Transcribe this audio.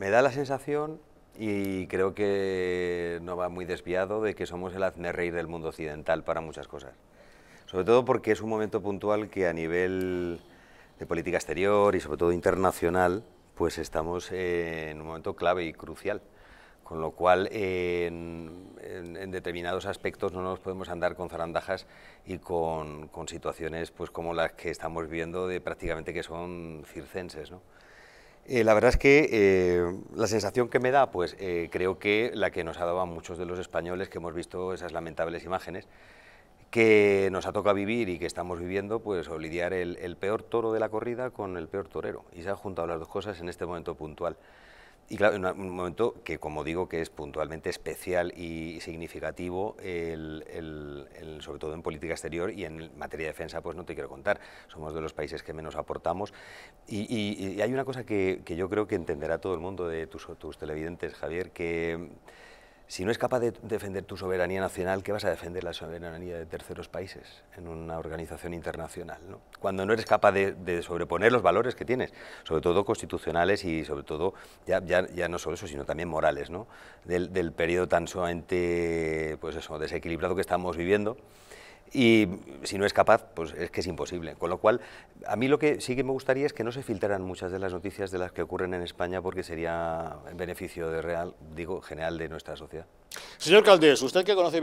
Me da la sensación, y creo que no va muy desviado, de que somos el hazme rey del mundo occidental para muchas cosas. Sobre todo porque es un momento puntual que a nivel de política exterior y sobre todo internacional, pues estamos en un momento clave y crucial. Con lo cual, en, determinados aspectos no nos podemos andar con zarandajas y con, con situaciones pues, como las que estamos viendo de prácticamente que son circenses. ¿no? Eh, la verdad es que eh, la sensación que me da, pues eh, creo que la que nos ha dado a muchos de los españoles que hemos visto esas lamentables imágenes, que nos ha tocado vivir y que estamos viviendo, pues o lidiar el, el peor toro de la corrida con el peor torero. Y se han juntado las dos cosas en este momento puntual. Y claro, en un momento que, como digo, que es puntualmente especial y significativo, sobre todo en política exterior y en materia de defensa, pues no te quiero contar. Somos de los países que menos aportamos. Y, hay una cosa que, yo creo que entenderá todo el mundo de tus, tus televidentes, Javier, que si no es capaz de defender tu soberanía nacional, ¿qué vas a defender la soberanía de terceros países en una organización internacional? Cuando no eres capaz de, sobreponer los valores que tienes, sobre todo constitucionales y sobre todo, ya, ya, no solo eso, sino también morales, ¿no? del, periodo tan sumamente pues eso, desequilibrado que estamos viviendo. Y si no es capaz, pues es que es imposible. Con lo cual, a mí lo que sí que me gustaría es que no se filtraran muchas de las noticias de las que ocurren en España porque sería en beneficio de real, digo, general de nuestra sociedad. Señor usted que conoce